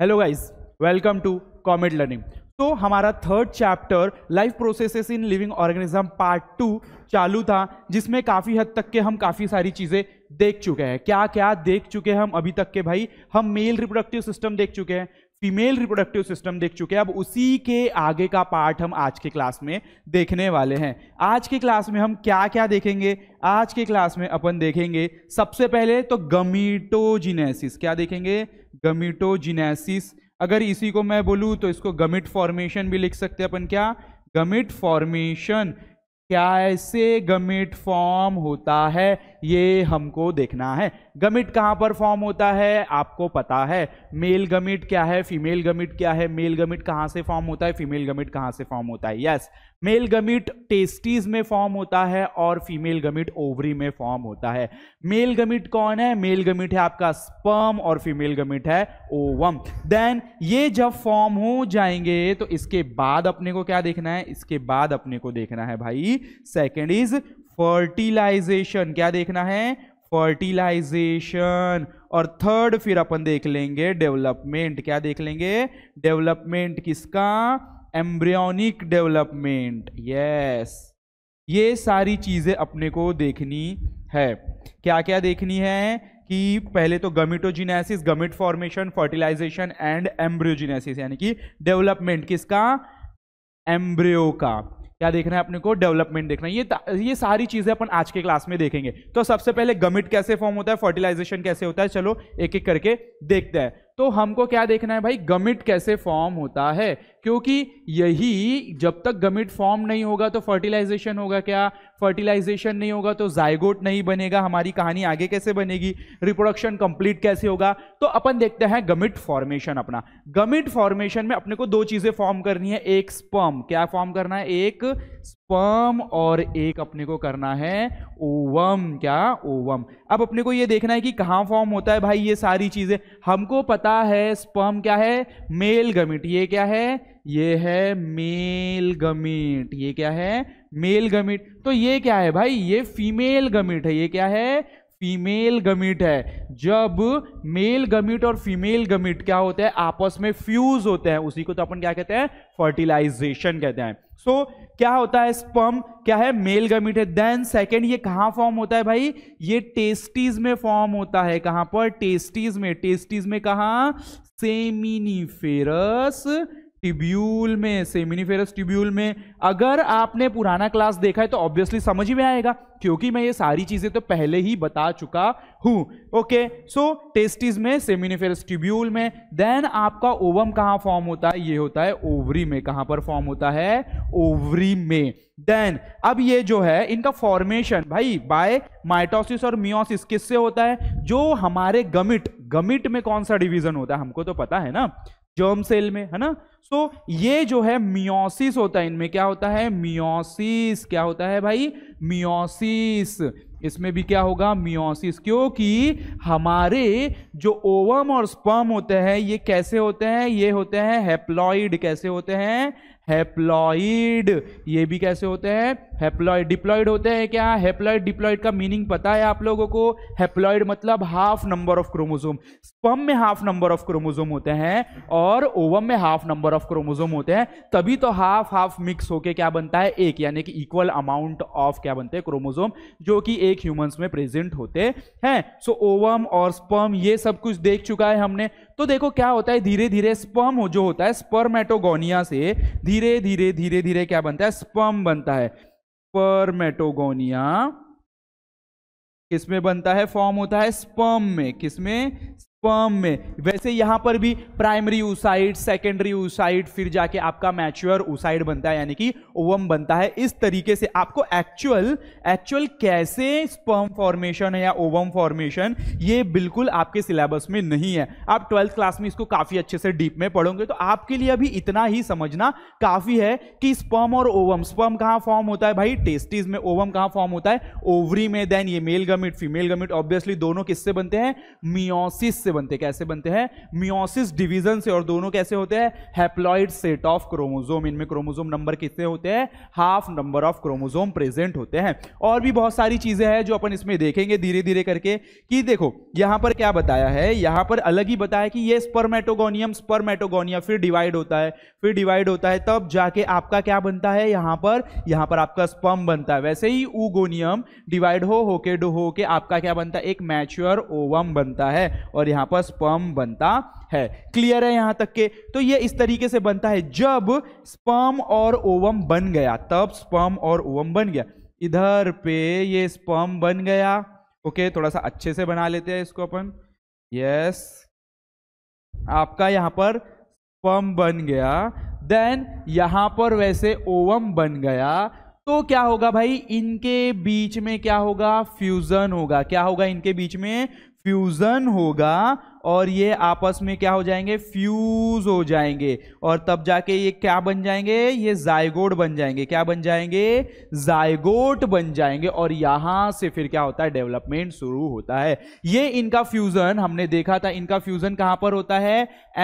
Hello guys welcome to कॉमेड learning तो हमारा third chapter life processes in living organism part two चालू था जिसमें काफ़ी हद तक के हम काफ़ी सारी चीज़ें देख चुके हैं क्या क्या देख चुके हैं हम अभी तक के भाई हम मेल रिप्रोडक्टिव सिस्टम देख चुके हैं फीमेल रिप्रोडक्टिव सिस्टम देख चुके हैं अब उसी के आगे का पार्ट हम आज के क्लास में देखने वाले हैं आज के क्लास में हम क्या क्या देखेंगे आज के क्लास में अपन देखेंगे सबसे पहले तो गमीटोजिनेसिस क्या देखेंगे गमीटोजिनेसिस अगर इसी को मैं बोलूँ तो इसको गमिट फॉर्मेशन भी लिख सकते हैं अपन क्या गमिट फॉर्मेशन कैसे गमिट फॉर्म होता है ये हमको देखना है गमिट कहाँ पर फॉर्म होता है आपको पता है मेल गमिट क्या है फीमेल गमिट क्या है मेल गमिट कहाँ से फॉर्म होता है फीमेल गमिट कहाँ से फॉर्म होता है yes yes. Male gamete testes में फॉर्म होता है और फीमेल गमिट ओवरी में फॉर्म होता है मेल गमिट कौन है मेल गमिट है आपका स्पर्म और फीमेल गमिट है ओवम देन ये जब फॉर्म हो जाएंगे तो इसके बाद अपने को क्या देखना है इसके बाद अपने को देखना है भाई सेकेंड इज फर्टिलाइजेशन क्या देखना है फर्टिलाइजेशन और थर्ड फिर अपन देख लेंगे डेवलपमेंट क्या देख लेंगे डेवलपमेंट किसका एम्ब्रियोनिक डेवलपमेंट यस ये सारी चीज़ें अपने को देखनी है क्या क्या देखनी है कि पहले तो gametogenesis gamete formation fertilisation and embryogenesis यानी कि डेवलपमेंट किसका एम्ब्रियो का क्या देखना है अपने को डेवलपमेंट देखना है ये ये सारी चीज़ें अपन आज के क्लास में देखेंगे तो सबसे पहले गमिट कैसे फॉर्म होता है फर्टिलाइजेशन कैसे होता है चलो एक एक करके देखते हैं तो हमको क्या देखना है भाई गमिट कैसे फॉर्म होता है क्योंकि यही जब तक गमिट फॉर्म नहीं होगा तो फर्टिलाइजेशन होगा क्या फर्टिलाइजेशन नहीं होगा तो जायगोट नहीं बनेगा हमारी कहानी आगे कैसे बनेगी रिप्रोडक्शन कंप्लीट कैसे होगा तो अपन देखते हैं गमिट फॉर्मेशन अपना गमिट फॉर्मेशन में अपने को दो चीजें फॉर्म करनी है एक स्पर्म क्या फॉर्म करना है एक फर्म और एक अपने को करना है ओवम क्या ओवम अब अपने को ये देखना है कि कहाँ फॉर्म होता है भाई ये सारी चीजें हमको पता है स्पर्म क्या है मेल गमिट ये क्या है ये है मेल गमिट ये क्या है मेल गमिट तो ये क्या है भाई ये फीमेल गमिट है ये क्या है फीमेल गमिट है जब मेल गमिट और फीमेल गमिट क्या होते हैं आपस में फ्यूज होते हैं उसी को तो अपन क्या कहते हैं फर्टिलाइजेशन कहते हैं सो so, क्या होता है स्पम क्या है मेल गमीट है देन सेकेंड ये कहाँ फॉर्म होता है भाई ये टेस्टीज में फॉर्म होता है कहां पर टेस्टीज में टेस्टीज में कहा सेमिनिफेरस टिब्यूल में सेमिनिफेरस टिब्यूल में अगर आपने पुराना क्लास देखा है तो ऑब्वियसली समझ में आएगा क्योंकि मैं ये सारी चीजें तो पहले ही बता चुका हूं ओके सो टेस्टिस में सेमिनिफेरस टिब्यूल में देन आपका ओवम कहाँ फॉर्म होता है ये होता है ओवरी में कहां पर फॉर्म होता है ओवरी में देन अब ये जो है इनका फॉर्मेशन भाई बाय माइटोसिस और मियोसिस किससे होता है जो हमारे गमिट गमिट में कौन सा डिवीजन होता है हमको तो पता है ना जर्म सेल में है ना सो so, ये जो है मियोसिस होता है इनमें क्या होता है मियोसिस क्या होता है भाई मियोसिस इसमें भी क्या होगा मियोसिस क्योंकि हमारे जो ओवम और स्पर्म होते हैं ये कैसे होते हैं ये होते हैं हेप्लॉइड कैसे होते हैं हेप्लॉइड ये भी कैसे होते हैं हेप्लॉयड डिप्लॉयड होते हैं क्या हैप्लॉयड डिप्लॉयड का मीनिंग पता है आप लोगों को हेप्लॉयड मतलब half number of chromosome sperm में हाफ नंबर ऑफ क्रोमोजोम होते हैं और ओवम में हाफ नंबर ऑफ क्रोमोजोम होते हैं तभी तो हाफ हाफ मिक्स होके क्या बनता है एक यानी कि इक्वल अमाउंट ऑफ क्या बनते हैं क्रोमोजोम जो कि एक ह्यूमन्स में प्रेजेंट होते हैं सो so, ओवम और स्पम ये सब कुछ देख चुका है हमने तो देखो क्या होता है धीरे धीरे स्पम जो होता है स्पर्मेटोगोनिया से धीरे धीरे धीरे धीरे क्या बनता है स्पम बनता है स्पर्मेटोगोनिया किसमें बनता है फॉर्म होता है स्पर्म में किसमें स्पर्म में वैसे यहां पर भी प्राइमरी ऊसाइड सेकेंडरी ऊसाइड फिर जाके आपका मैच्योर ऊसाइड बनता है यानी कि ओवम बनता है इस तरीके से आपको एक्चुअल एक्चुअल कैसे स्पर्म फॉर्मेशन है या ओवम फॉर्मेशन ये बिल्कुल आपके सिलेबस में नहीं है आप ट्वेल्थ क्लास में इसको काफी अच्छे से डीप में पढ़ोगे तो आपके लिए अभी इतना ही समझना काफी है कि स्पर्म और ओवम स्पर्म कहाँ फॉर्म होता है भाई टेस्टिस में ओवम कहाँ फॉर्म होता है ओवरी में देन ये male gamete female gamete obviously दोनों किससे बनते हैं मियोसिस से बनते हैं कैसे बनते हैं मियोसिस डिवीजन से और दोनों कैसे होते हैं हैप्लॉइड सेट ऑफ क्रोमोजोम इनमें क्रोमोजोम नंबर कितने होते हैं half number of chromosome present होते हैं और भी बहुत सारी चीजें हैं जो अपन इसमें देखेंगे धीरे धीरे करके कि देखो यहां पर क्या बताया है यहां पर अलग ही बताया कि ये स्पर्मेटोगोनियम स्पर्मेटोगोनिया फिर डिवाइड होता है फिर डिवाइड होता है तब जाके आपका क्या बनता है यहां पर यहां पर आपका स्पर्म बनता है वैसे ही उगोनियम डिवाइड हो होके डो होके आपका क्या बनता है एक मैच्योर ओवम बनता है और यहां यहां पर स्पर्म बनता है क्लियर है यहां तक के तो ये इस तरीके से बनता है जब स्पर्म और ओवम बन गया तब स्पर्म और ओवम बन गया इधर पे ये स्पर्म बन गया ओके थोड़ा सा अच्छे से बना लेते हैं इसको अपन यस आपका यहां पर स्पर्म बन गया देन यहां पर वैसे ओवम बन गया तो क्या होगा भाई इनके बीच में क्या होगा फ्यूजन होगा क्या होगा इनके बीच में फ्यूजन होगा और ये आपस में क्या हो जाएंगे फ्यूज हो जाएंगे और तब जाके ये क्या बन जाएंगे ये जायगोट बन जाएंगे क्या बन जाएंगे जायगोट बन जाएंगे और यहां से फिर क्या होता है डेवलपमेंट शुरू होता है ये इनका फ्यूजन हमने देखा था इनका फ्यूजन कहां पर होता है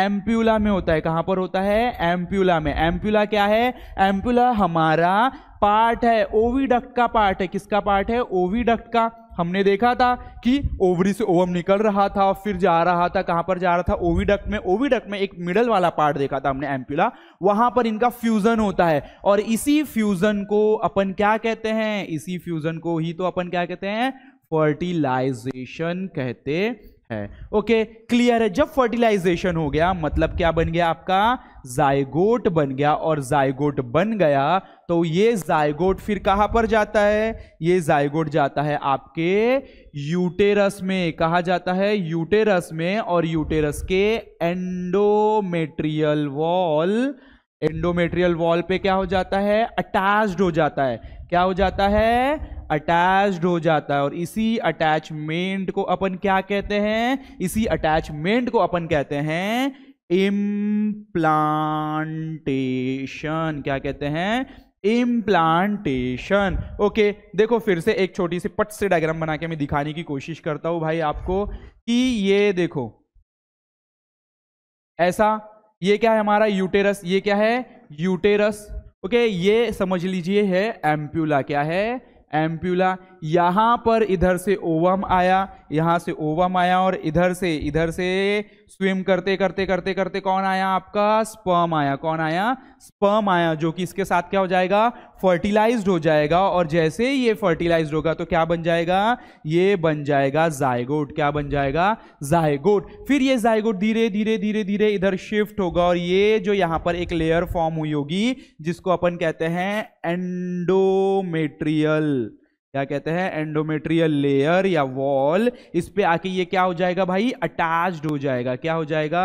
एम्प्यूला में होता है कहां पर होता है एम्प्यूला में एम्प्यूला क्या है एम्प्यूला हमारा पार्ट है ओवीडक्ट का पार्ट है किसका पार्ट है ओवीडक्ट का हमने देखा था कि ओवरी से ओवम निकल रहा था और फिर जा रहा था कहां पर जा रहा था ओविडक्ट में ओविडक्ट में एक मिडल वाला पार्ट देखा था हमने एम्प्यूला वहां पर इनका फ्यूजन होता है और इसी फ्यूजन को अपन क्या कहते हैं इसी फ्यूजन को ही तो अपन क्या कहते हैं फर्टिलाइजेशन कहते है ओके क्लियर है जब फर्टिलाइजेशन हो गया मतलब क्या बन गया आपका जायगोट बन गया और जायगोट बन गया तो ये जायगोट फिर कहां पर जाता है ये जायगोट जाता है आपके यूटेरस में कहा जाता है यूटेरस में और यूटेरस के एंडोमेट्रियल वॉल एंडोमेट्रियल वॉल पे क्या हो जाता है अटैच्ड हो जाता है क्या हो जाता है अटैच्ड हो जाता है और इसी अटैचमेंट को अपन क्या कहते हैं इसी अटैचमेंट को अपन कहते हैं इम्प्लांटेशन क्या कहते हैं इम्प्लांटेशन ओके देखो फिर से एक छोटी सी पट से डायग्राम बना के मैं दिखाने की कोशिश करता हूं भाई आपको कि ये देखो ऐसा ये क्या है हमारा यूटेरस ये क्या है यूटेरस ओके ये समझ लीजिए है एम्प्यूला क्या है एम्प्यूला यहाँ पर इधर से ओवम आया यहाँ से ओवम आया और इधर से इधर से स्विम करते करते करते करते कौन आया आपका स्पर्म आया कौन आया स्पर्म आया जो कि इसके साथ क्या हो जाएगा फर्टिलाइज्ड हो जाएगा और जैसे ही ये फर्टिलाइज्ड होगा तो क्या बन जाएगा ये बन जाएगा जायगोट क्या बन जाएगा जायगोट फिर ये जायगोट धीरे धीरे धीरे धीरे इधर शिफ्ट होगा और ये जो यहाँ पर एक लेयर फॉर्म हुई होगी जिसको अपन कहते हैं एंडोमेट्रियल क्या कहते हैं एंडोमेट्रियल लेयर या वॉल इस पे आके ये क्या हो जाएगा भाई अटैच्ड हो जाएगा क्या हो जाएगा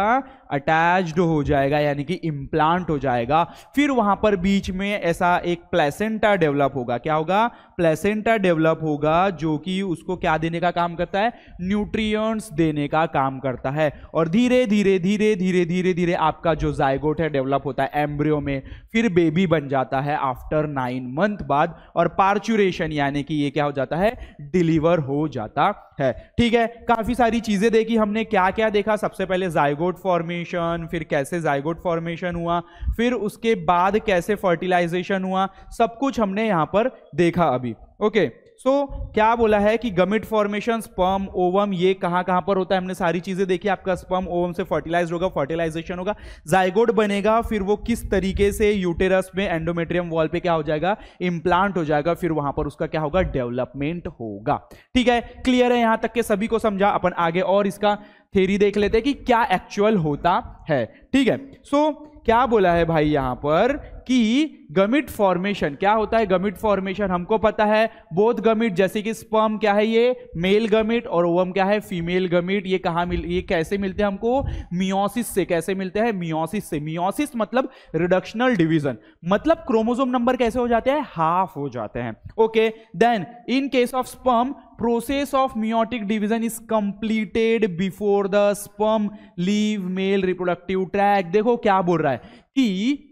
अटैच्ड हो जाएगा यानी कि इम्प्लांट हो जाएगा फिर वहां पर बीच में ऐसा एक प्लेसेंटा डेवलप होगा क्या होगा प्लेसेंटा डेवलप होगा जो कि उसको क्या देने का काम करता है न्यूट्रिय देने का काम करता है और धीरे धीरे धीरे धीरे धीरे धीरे आपका जो जायगोट है डेवलप होता है एम्ब्रियो में फिर बेबी बन जाता है आफ्टर नाइन मंथ बाद और पार्चुरेशन यानी कि ये क्या हो जाता है डिलीवर हो जाता है ठीक है काफी सारी चीजें देखी हमने क्या क्या देखा सबसे पहले जायगोट फॉर्मेशन फिर कैसे जायगोट फॉर्मेशन हुआ फिर उसके बाद कैसे फर्टिलाइजेशन हुआ सब कुछ हमने यहां पर देखा अभी ओके okay. सो so, क्या बोला है कि गमिट फॉर्मेशन स्पर्म ओवम ये कहां कहां पर होता है हमने सारी चीजें देखी आपका स्पर्म ओवम से फर्टिलाइज होगा फर्टिलाइजेशन होगा जायगोड बनेगा फिर वो किस तरीके से यूटेरस में एंडोमेट्रियम वॉल पे क्या हो जाएगा इम्प्लांट हो जाएगा फिर वहां पर उसका क्या होगा डेवलपमेंट होगा ठीक है क्लियर है यहां तक के सभी को समझा अपन आगे और इसका थेरी देख लेते हैं कि क्या एक्चुअल होता है ठीक है सो so, क्या बोला है भाई यहां पर कि गमिट फॉर्मेशन क्या होता है गमिट फॉर्मेशन हमको पता है बोध गमिट जैसे कि स्पर्म क्या है ये मेल गमिट और ओवम क्या है फीमेल गमिट ये कहा मिल ये कैसे मिलते हैं हमको मियोसिस से कैसे मिलते हैं मियोसिस से मियोसिस मतलब रिडक्शनल डिविजन मतलब क्रोमोजोम नंबर कैसे हो जाते हैं हाफ हो जाते हैं okay then in case of sperm process of meiotic division is completed before the sperm leave male reproductive tract देखो क्या बोल रहा है कि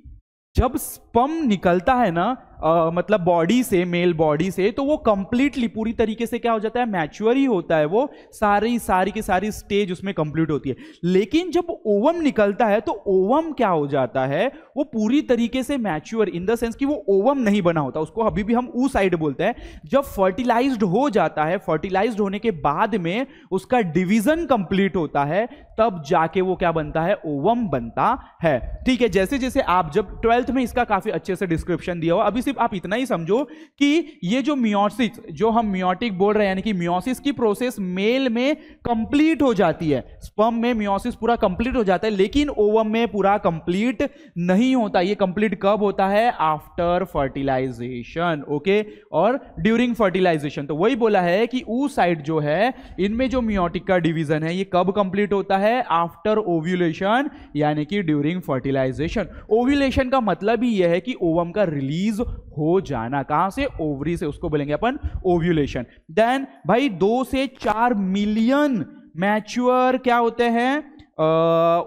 जब स्पम निकलता है ना आ, मतलब बॉडी से मेल बॉडी से तो वो कंप्लीटली पूरी तरीके से क्या हो जाता है मैच्योर ही होता है वो सारी सारी की सारी स्टेज उसमें कंप्लीट होती है लेकिन जब ओवम निकलता है तो ओवम क्या हो जाता है वो पूरी तरीके से मैच्योर इन द सेंस कि वो ओवम नहीं बना होता उसको अभी भी हम ऊ साइड बोलते हैं जब फर्टिलाइज हो जाता है फर्टिलाइज होने के बाद में उसका डिविजन कंप्लीट होता है तब जाके वो क्या बनता है ओवम बनता है ठीक है जैसे जैसे आप जब ट्वेल्थ में इसका काफी अच्छे से डिस्क्रिप्शन दिया हुआ अभी सिर्फ आप इतना ही समझो कि ये जो मियोसिस जो हम मियोटिक बोल रहे हैं यानी कि मियोसिस की प्रोसेस मेल में कंप्लीट हो जाती है स्पर्म में मियोसिस पूरा कंप्लीट हो जाता है लेकिन ओवम में पूरा कंप्लीट नहीं होता ये कंप्लीट कब होता है आफ्टर फर्टिलाइजेशन ओके और ड्यूरिंग फर्टिलाइजेशन तो वही बोला है कि ऊ साइड जो है इनमें जो मियोटिक का डिविजन है ये कब कंप्लीट होता है आफ्टर ओव्यूलेशन यानी कि ड्यूरिंग फर्टिलाइजेशन ओव्यूलेशन का मतलब ही यह है कि ओवम का रिलीज हो जाना कहां से ओवरी से उसको बोलेंगे अपन ओव्यूलेशन देन भाई दो से चार मिलियन मैच्योर क्या होते हैं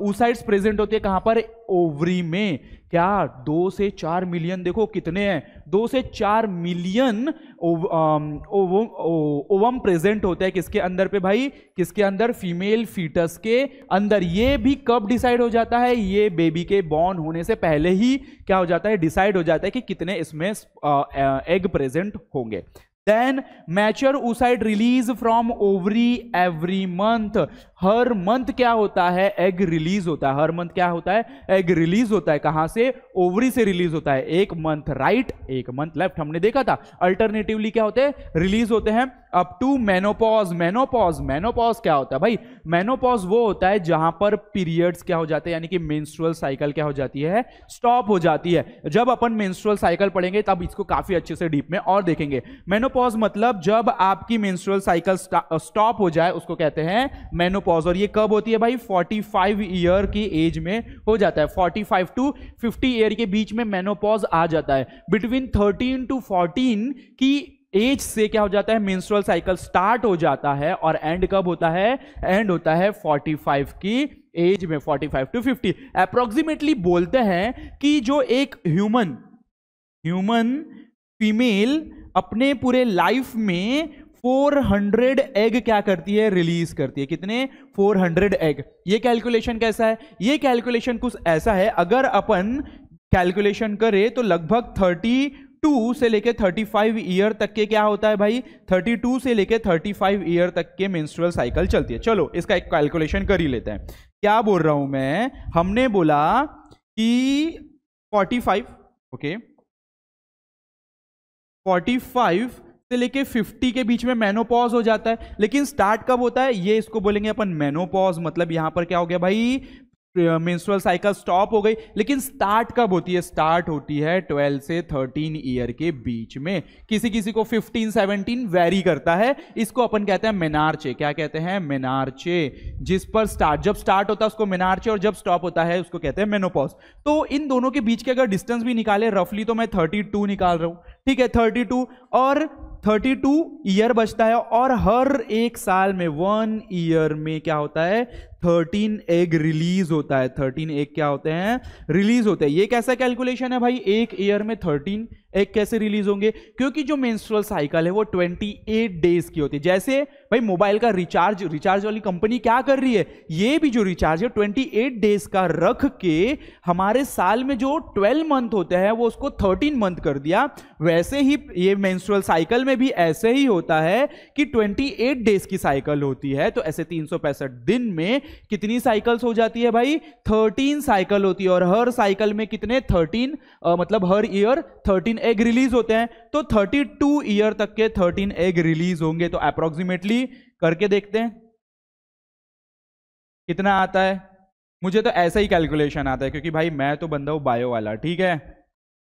ओसाइड्स प्रेजेंट होते हैं कहां पर ओवरी में क्या दो से चार मिलियन देखो कितने हैं दो से चार मिलियन ओवम प्रेजेंट होते हैं किसके अंदर पे भाई किसके अंदर फीमेल फीटस के अंदर ये भी कब डिसाइड हो जाता है ये बेबी के बॉर्न होने से पहले ही क्या हो जाता है डिसाइड हो जाता है कि कितने इसमें एग प्रेजेंट होंगे then mature oocyte release from ovary every month हर मंथ क्या होता है एग रिलीज होता है हर मंथ क्या होता है एग रिलीज होता है कहां से ओवरी से रिलीज होता है एक मंथ राइट एक मंथ लेफ्ट हमने देखा था अल्टरनेटिवली क्या होते हैं रिलीज होते हैं up to menopause menopause menopause क्या होता है भाई मेनोपॉज वो होता है जहां पर पीरियड्स क्या हो जाते हैं यानी कि मेन्स्ट्रुअल साइकिल क्या हो जाती है स्टॉप हो जाती है जब अपन मेन्स्ट्रुअल साइकिल पढ़ेंगे तब इसको काफी अच्छे से डीप में और देखेंगे मेनो मेनोपॉज मतलब जब आपकी मेंस्ट्रुअल साइकिल स्टॉप हो जाए उसको कहते हैं मेनोपॉज और ये कब होती है भाई 45 ईयर की एज में हो जाता है 45 टू 50 ईयर के बीच में मेनोपॉज आ जाता है बिटवीन 13 टू 14 की एज से क्या हो जाता है मेंस्ट्रुअल साइकिल स्टार्ट हो जाता है और एंड कब होता है एंड होता है 45 की एज में 45 टू 50 अप्रोक्सीमेटली बोलते हैं कि जो एक ह्यूमन ह्यूमन फीमेल अपने पूरे लाइफ में 400 एग क्या करती है रिलीज करती है कितने 400 एग ये कैलकुलेशन कैसा है ये कैलकुलेशन कुछ ऐसा है अगर अपन कैलकुलेशन करें तो लगभग 32 से लेके 35 ईयर तक के क्या होता है भाई 32 से लेके 35 ईयर तक के मेंस्ट्रुअल साइकिल चलती है चलो इसका एक कैलकुलेशन कर ही लेते हैं क्या बोल रहा हूं मैं हमने बोला कि फोर्टी ओके okay, 45 से लेके 50 के बीच में मेनोपॉज हो जाता है लेकिन स्टार्ट कब होता है ये इसको बोलेंगे अपन मेनोपॉज मतलब यहां पर क्या हो गया भाई मेंस्ट्रुअल साइकिल स्टॉप हो गई लेकिन स्टार्ट कब होती है स्टार्ट होती है 12 से 13 ईयर के बीच में किसी किसी को 15 17 वेरी करता है इसको अपन कहते हैं मेनार्चे क्या कहते हैं मेनार्चे जिस पर स्टार्ट जब स्टार्ट होता है उसको मेनार्चे और जब स्टॉप होता है उसको कहते हैं मेनोपॉज तो इन दोनों के बीच के अगर डिस्टेंस भी निकाले रफली तो मैं थर्टी निकाल रहा हूं ठीक है थर्टी और 32 ईयर बचता है और हर एक साल में वन ईयर में क्या होता है थर्टीन एग रिलीज होता है थर्टीन एग क्या होते हैं रिलीज होते हैं ये कैसा कैलकुलेशन है भाई एक ईयर में थर्टीन एक कैसे रिलीज होंगे क्योंकि जो मेंस्ट्रुअल साइकिल है वो 28 डेज की होती है जैसे भाई मोबाइल का रिचार्ज रिचार्ज वाली कंपनी क्या कर रही है ये भी जो रिचार्ज है 28 डेज का रख के हमारे साल में जो 12 मंथ होते हैं वो उसको 13 मंथ कर दिया वैसे ही ये मेंस्ट्रुअल साइकिल में भी ऐसे ही होता है कि 28 डेज की साइकिल होती है तो ऐसे तीन दिन में कितनी साइकिल्स हो जाती है भाई थर्टीन साइकिल होती है और हर साइकिल में कितने थर्टीन मतलब हर ईयर थर्टीन एग रिलीज होते हैं तो 32 ईयर तक के 13 एग रिलीज होंगे तो अप्रोक्सीमेटली करके देखते हैं कितना आता है मुझे तो ऐसा ही कैलकुलेशन आता है क्योंकि भाई मैं तो बंदा हूं बायो वाला ठीक है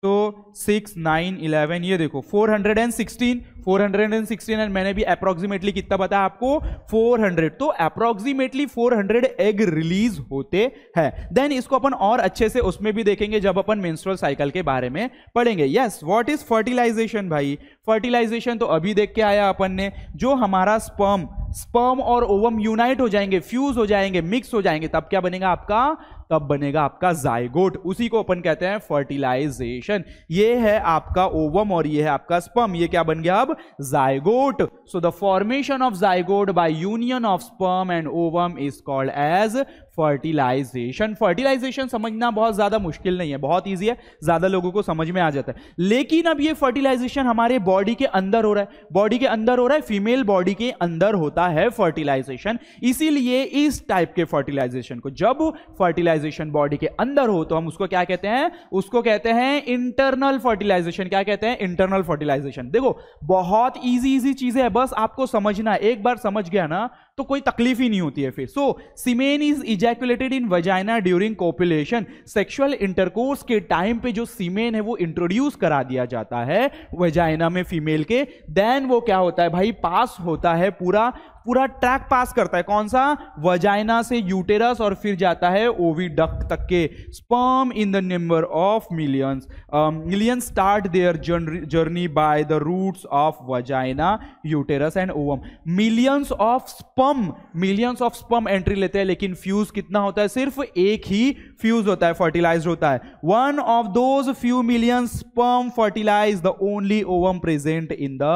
तो सिक्स नाइन इलेवन ये देखो four hundred and sixteen four hundred and sixteen and मैंने भी अप्रोक्सीमेटली कितना बताया आपको फोर हंड्रेड तो approximately four hundred egg release होते हैं देन इसको अपन और अच्छे से उसमें भी देखेंगे जब अपन मेंस्ट्रुअल साइकिल के बारे में पढ़ेंगे यस व्हाट इज फर्टिलाइजेशन भाई फर्टिलाइजेशन तो अभी देख के आया अपन ने जो हमारा स्पर्म स्पर्म और ओवम यूनाइट हो जाएंगे फ्यूज हो जाएंगे मिक्स हो जाएंगे तब क्या बनेगा आपका तब बनेगा आपका जायगोट उसी को अपन कहते हैं फर्टिलाइजेशन ये है आपका ओवम और ये है आपका स्पम ये क्या बन गया अब zygote so the formation of zygote by union of sperm and ovum is called as fertilisation fertilisation समझना बहुत ज़्यादा मुश्किल नहीं है बहुत ईजी है ज़्यादा लोगों को समझ में आ जाता है लेकिन अब ये फर्टिलाइजेशन हमारे बॉडी के अंदर हो रहा है बॉडी के अंदर हो रहा है फीमेल बॉडी के अंदर होता है फर्टिलाइजेशन इसीलिए इस टाइप के फर्टिलाइजेशन को जब फर्टिलाइजेशन बॉडी के अंदर हो तो हम उसको क्या कहते हैं उसको कहते हैं इंटरनल फर्टिलाइजेशन क्या कहते हैं इंटरनल फर्टिलाइजेशन देखो बहुत ईजी ईजी चीज़ें बस आपको समझना एक बार समझ गया ना तो कोई तकलीफ ही नहीं होती है फिर so semen is ejaculated in vagina during copulation sexual intercourse के टाइम पे जो सीमेन है वो इंट्रोड्यूस करा दिया जाता है वजाइना में फीमेल के देन वो क्या होता है भाई पास होता है पूरा पूरा ट्रैक पास करता है कौन सा वजाइना से यूटेरस और फिर जाता है ओवी तक के sperm in the number of millions millions start their journey by the routes of vagina uterus and ovum millions of sperm millions of sperm entry लेते हैं लेकिन फ्यूज कितना होता है सिर्फ एक ही फ्यूज होता है फर्टिलाइज होता है one of those few million sperm fertilise the only ovum present in the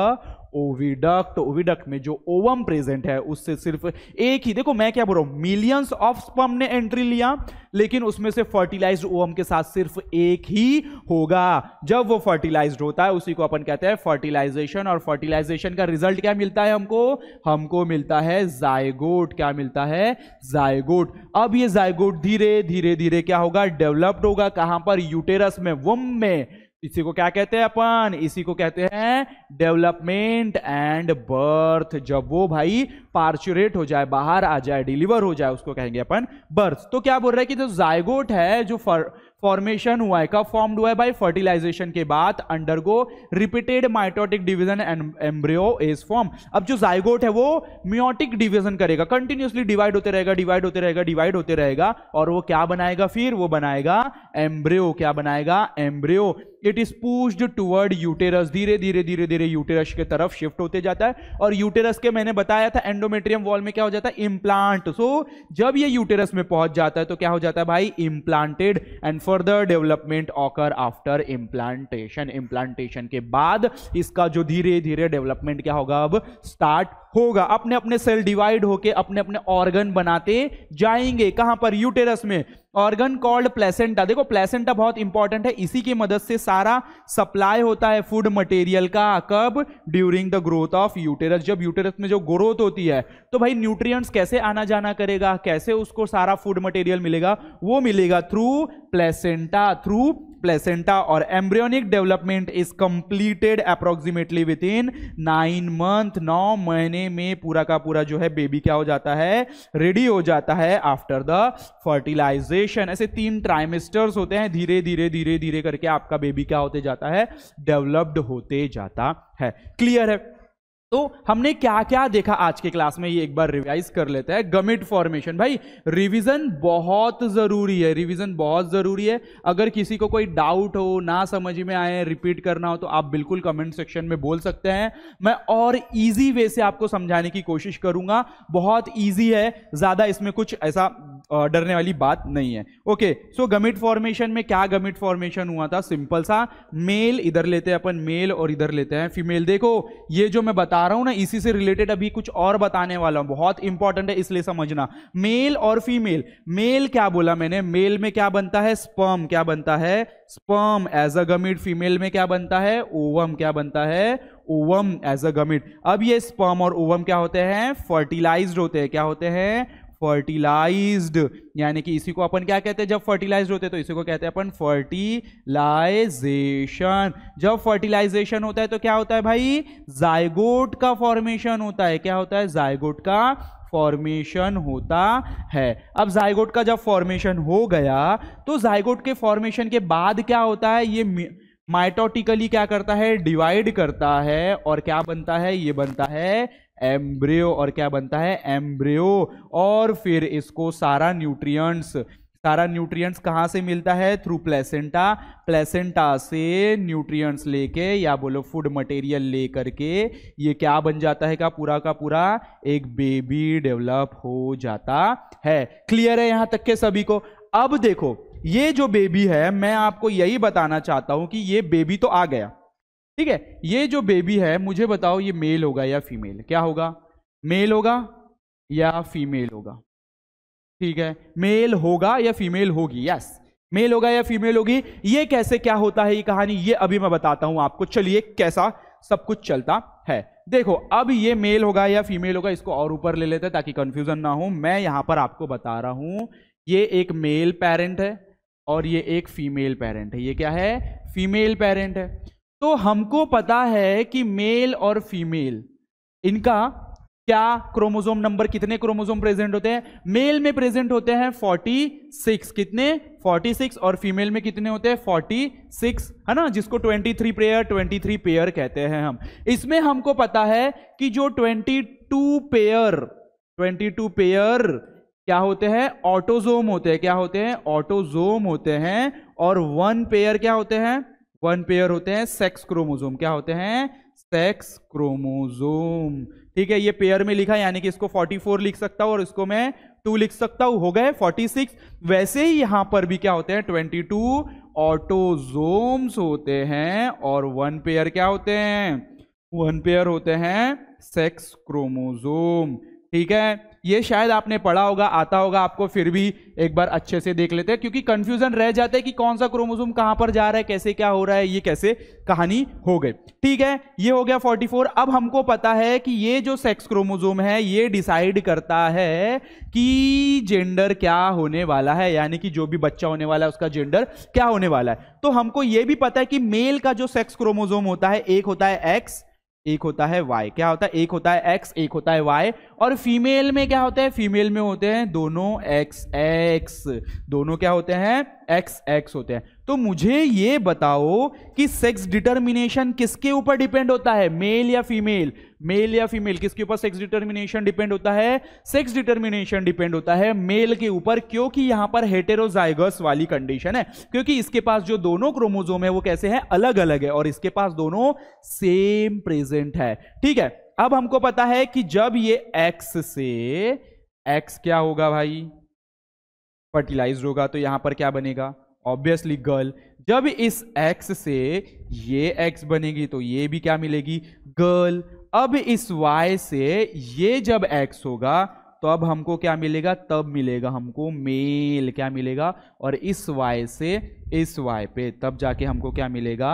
oviduct oviduct में जो ओवम प्रेजेंट है उससे सिर्फ एक ही देखो मैं क्या बोल रहा हूं मिलियंस ऑफ स्पर्म ने एंट्री लिया लेकिन उसमें से फर्टिलाइज ओवम के साथ सिर्फ एक ही होगा जब वो फर्टिलाइज होता है उसी को अपन कहते हैं फर्टिलाइजेशन और फर्टिलाइजेशन का रिजल्ट क्या मिलता है हमको हमको मिलता है जायगोट क्या मिलता है जायगोट अब ये जायगोट धीरे धीरे धीरे क्या होगा डेवलप्ड होगा कहां पर यूटेरस में वम में इसी को क्या कहते हैं अपन इसी को कहते हैं डेवलपमेंट एंड बर्थ जब वो भाई पार्चुरेट हो जाए बाहर आ जाए डिलीवर हो जाए उसको कहेंगे अपन बर्थ तो क्या बोल रहा है कि जो जायगोट है जो फर फॉर्मेशन हुआ है कब फॉर्म हुआ है बाई फर्टिलाइजेशन के बाद undergo repeated mitotic division and embryo is form अब जो जायगोट है वो म्योटिक डिवीजन करेगा कंटिन्यूसली डिवाइड होते रहेगा डिवाइड होते रहेगा डिवाइड होते रहेगा और वो क्या बनाएगा फिर वो बनाएगा एम्ब्रियो क्या बनाएगा embryo it is pushed toward uterus धीरे धीरे धीरे धीरे यूटेरस के तरफ शिफ्ट होते जाता है और यूटेरस के मैंने बताया था एंडोमेट्रियम वॉल में क्या हो जाता है इम्प्लांट सो जब ये यूटेरस में पहुंच जाता है तो क्या हो जाता है भाई implanted and further development occur after implantation implantation के बाद इसका जो धीरे धीरे डेवलपमेंट क्या होगा अब स्टार्ट होगा अपने अपने सेल डिवाइड होके अपने अपने ऑर्गन बनाते जाएंगे कहां पर यूटेरस में ऑर्गन कॉल्ड प्लेसेंटा देखो प्लेसेंटा बहुत इंपॉर्टेंट है इसी की मदद से सारा सप्लाई होता है फूड मटेरियल का कब during the growth of uterus जब यूटेरस में जो ग्रोथ होती है तो भाई न्यूट्रिएंट्स कैसे आना जाना करेगा कैसे उसको सारा फूड मटेरियल मिलेगा वो मिलेगा थ्रू प्लेसेंटा थ्रू प्लेसेंटा और embryonic development is completed approximately within nine month नौ महीने में पूरा का पूरा जो है बेबी क्या हो जाता है रेडी हो जाता है आफ्टर द फर्टिलाइजेशन ऐसे तीन ट्राइमेस्टर्स होते हैं धीरे धीरे धीरे धीरे करके आपका बेबी क्या होते जाता है डेवलप्ड होते जाता है क्लियर है तो हमने क्या क्या देखा आज के क्लास में ये एक बार रिवाइज कर लेते हैं गमिट फॉर्मेशन भाई रिवीजन बहुत ज़रूरी है रिवीजन बहुत ज़रूरी है अगर किसी को कोई डाउट हो ना समझ में आए रिपीट करना हो तो आप बिल्कुल कमेंट सेक्शन में बोल सकते हैं मैं और इजी वे से आपको समझाने की कोशिश करूंगा बहुत ईजी है ज़्यादा इसमें कुछ ऐसा डरने वाली बात नहीं है ओके सो गमिट फॉर्मेशन में क्या गमिट फॉर्मेशन हुआ था सिंपल सा मेल इधर लेते हैं अपन मेल और इधर लेते हैं फीमेल देखो ये जो मैं बता बता रहा हूं ना इसी से रिलेटेड अभी कुछ और बताने वाला हूं बहुत इंपॉर्टेंट है इसलिए समझना मेल और फीमेल मेल क्या बोला मैंने मेल में क्या बनता है स्पर्म क्या बनता है sperm as a gamete female में क्या बनता है ओवम क्या बनता है ओवम एज अ गमिट अब ये स्पर्म और ओवम क्या होते हैं फर्टिलाइज्ड होते हैं क्या होते हैं फर्टिलाइज्ड यानी कि इसी को अपन क्या कहते हैं जब फर्टिलाइज्ड होते हैं तो इसी को कहते हैं अपन फर्टिलाइजेशन जब फर्टिलाइजेशन होता है तो क्या होता है भाई जायगोट का फॉर्मेशन होता है क्या होता है जायगोट का फॉर्मेशन होता है अब जायगोट का जब फॉर्मेशन हो गया तो जायगोट के फॉर्मेशन के बाद क्या होता है ये माइटोटिकली क्या करता है डिवाइड करता है और क्या बनता है ये बनता है एम्ब्रियो और क्या बनता है एम्ब्रियो और फिर इसको सारा न्यूट्रिएंट्स सारा न्यूट्रिएंट्स कहाँ से मिलता है थ्रू प्लेसेंटा प्लेसेंटा से न्यूट्रिएंट्स लेके या बोलो फूड मटेरियल लेकर के ये क्या बन जाता है का पूरा का पूरा एक बेबी डेवलप हो जाता है क्लियर है यहाँ तक के सभी को अब देखो ये जो बेबी है मैं आपको यही बताना चाहता हूँ कि ये बेबी तो आ गया ठीक है ये जो बेबी है मुझे बताओ ये मेल होगा या फीमेल क्या होगा मेल होगा या फीमेल होगा ठीक है मेल होगा या फीमेल होगी यस मेल होगा या फीमेल होगी ये कैसे क्या होता है ये कहानी ये अभी मैं बताता हूं आपको चलिए कैसा सब कुछ चलता है देखो अब ये मेल होगा या फीमेल होगा इसको और ऊपर ले लेते हैं ताकि कंफ्यूजन ना हो मैं यहां पर आपको बता रहा हूं ये एक मेल पेरेंट है और ये एक फीमेल पेरेंट है ये क्या है फीमेल पेरेंट है तो हमको पता है कि मेल और फीमेल इनका क्या क्रोमोसोम नंबर कितने क्रोमोसोम प्रेजेंट होते हैं मेल में प्रेजेंट होते हैं 46 कितने 46 और फीमेल में कितने होते हैं 46 है ना जिसको 23 three pair twenty three pair कहते हैं हम इसमें हमको पता है कि जो 22 पेयर टू पेयर क्या होते हैं ऑटोजोम होते हैं क्या होते हैं ऑटोजोम होते हैं और वन पेयर क्या होते हैं वन पेयर होते हैं सेक्स क्रोमोजोम क्या होते हैं सेक्स क्रोमोजोम ठीक है ये पेयर में लिखा यानी कि इसको 44 लिख सकता हूं और इसको मैं टू लिख सकता हूं हो गए 46 वैसे ही यहां पर भी क्या होते हैं 22 ऑटोजोम्स होते हैं और वन पेयर क्या होते हैं वन पेयर होते हैं सेक्स क्रोमोजोम ठीक है ये शायद आपने पढ़ा होगा आता होगा आपको फिर भी एक बार अच्छे से देख लेते हैं क्योंकि कंफ्यूजन रह जाता है कि कौन सा क्रोमोसोम कहां पर जा रहा है कैसे क्या हो रहा है ये कैसे कहानी हो गई ठीक है ये हो गया 44 अब हमको पता है कि ये जो सेक्स क्रोमोसोम है ये डिसाइड करता है कि जेंडर क्या होने वाला है यानी कि जो भी बच्चा होने वाला है उसका जेंडर क्या होने वाला है तो हमको ये भी पता है कि मेल का जो सेक्स क्रोमोजोम होता है एक होता है एक्स एक होता है वाई क्या होता है एक होता है एक्स एक होता है वाई और फीमेल में क्या होता है फीमेल में होते हैं दोनों एक्स एक्स दोनों क्या होते हैं एक्स एक्स होते हैं तो मुझे ये बताओ कि सेक्स डिटर्मिनेशन किसके ऊपर डिपेंड होता है मेल या फीमेल मेल या फीमेल किसके ऊपर सेक्स डिटर्मिनेशन डिपेंड होता है सेक्स डिटर्मिनेशन डिपेंड होता है मेल के ऊपर क्योंकि यहां पर हेटेरोजाइगस वाली कंडीशन है क्योंकि इसके पास जो दोनों क्रोमोजोम है वो कैसे है अलग अलग है और इसके पास दोनों सेम प्रेजेंट है ठीक है अब हमको पता है कि जब ये एक्स से एक्स क्या होगा भाई फर्टिलाइज होगा तो यहां पर क्या बनेगा ऑब्वियसली गर्ल जब इस एक्स से ये एक्स बनेगी तो ये भी क्या मिलेगी गर्ल अब इस वाई से ये जब एक्स होगा तो अब हमको क्या मिलेगा तब मिलेगा हमको मेल क्या मिलेगा और इस वाई से इस वाई पे तब जाके हमको क्या मिलेगा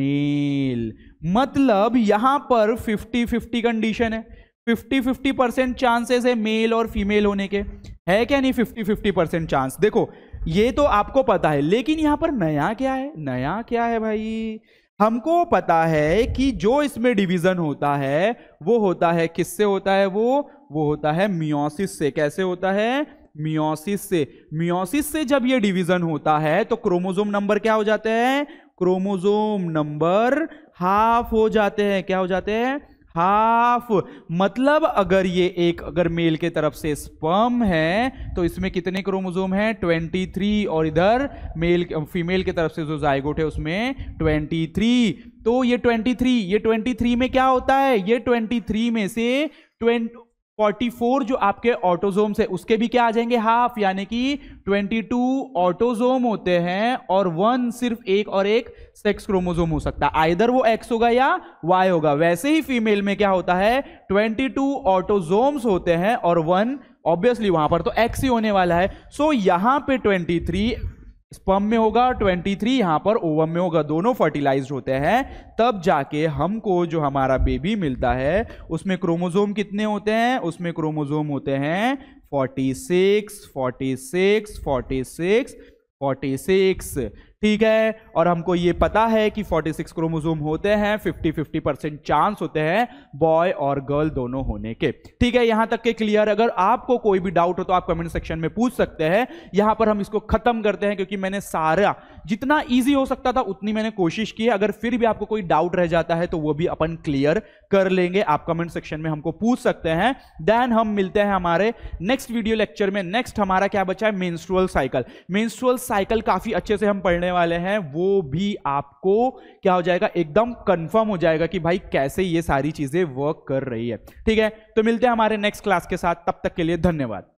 मेल मतलब यहां पर 50 50 कंडीशन है 50 50 परसेंट चांसेस है मेल और फीमेल होने के है क्या नहीं 50 50 परसेंट चांस देखो ये तो आपको पता है लेकिन यहां पर नया क्या है नया क्या है भाई हमको पता है कि जो इसमें डिवीजन होता है वो होता है किससे होता है वो वो होता है मियोसिस से कैसे होता है मियोसिस से मियोसिस से जब ये डिवीजन होता है तो क्रोमोजोम नंबर क्या हो जाते हैं क्रोमोजोम नंबर हाफ हो जाते हैं क्या हो जाते हैं हाफ मतलब अगर ये एक अगर मेल के तरफ से स्पर्म है तो इसमें कितने क्रोमोजोम है 23 और इधर मेल फीमेल के तरफ से जो जायगोट है उसमें 23 तो ये 23 ये 23 में क्या होता है ये 23 में से 20 44 जो आपके ऑटोजोम से उसके भी क्या आ जाएंगे हाफ यानी कि 22 ऑटोजोम होते हैं और वन सिर्फ एक और एक सेक्स क्रोमोजोम हो सकता है आइधर वो एक्स होगा या वाई होगा वैसे ही फीमेल में क्या होता है 22 ऑटोजोम्स होते हैं और वन ऑब्वियसली वहां पर तो एक्स ही होने वाला है सो so, यहां पे 23 स्पम में होगा 23 थ्री यहाँ पर ओवम में होगा दोनों फर्टिलाइज होते हैं तब जाके हमको जो हमारा बेबी मिलता है उसमें क्रोमोजोम कितने होते हैं उसमें क्रोमोजोम होते हैं 46, 46, 46, 46 ठीक है और हमको ये पता है कि 46 क्रोमोजोम होते हैं 50 50 परसेंट चांस होते हैं बॉय और गर्ल दोनों होने के ठीक है यहां तक के क्लियर अगर आपको कोई भी डाउट हो तो आप कमेंट सेक्शन में पूछ सकते हैं यहां पर हम इसको खत्म करते हैं क्योंकि मैंने सारा जितना ईजी हो सकता था उतनी मैंने कोशिश की अगर फिर भी आपको कोई डाउट रह जाता है तो वो भी अपन क्लियर कर लेंगे आप कमेंट सेक्शन में हमको पूछ सकते हैं देन हम मिलते हैं हमारे नेक्स्ट वीडियो लेक्चर में नेक्स्ट हमारा क्या बचा है मेंस्ट्रुअल साइकिल मेंस्ट्रुअल साइकिल काफी अच्छे से हम पढ़ने वाले हैं वो भी आपको क्या हो जाएगा एकदम कंफर्म हो जाएगा कि भाई कैसे ये सारी चीजें वर्क कर रही है ठीक है तो मिलते हैं हमारे नेक्स्ट क्लास के साथ तब तक के लिए धन्यवाद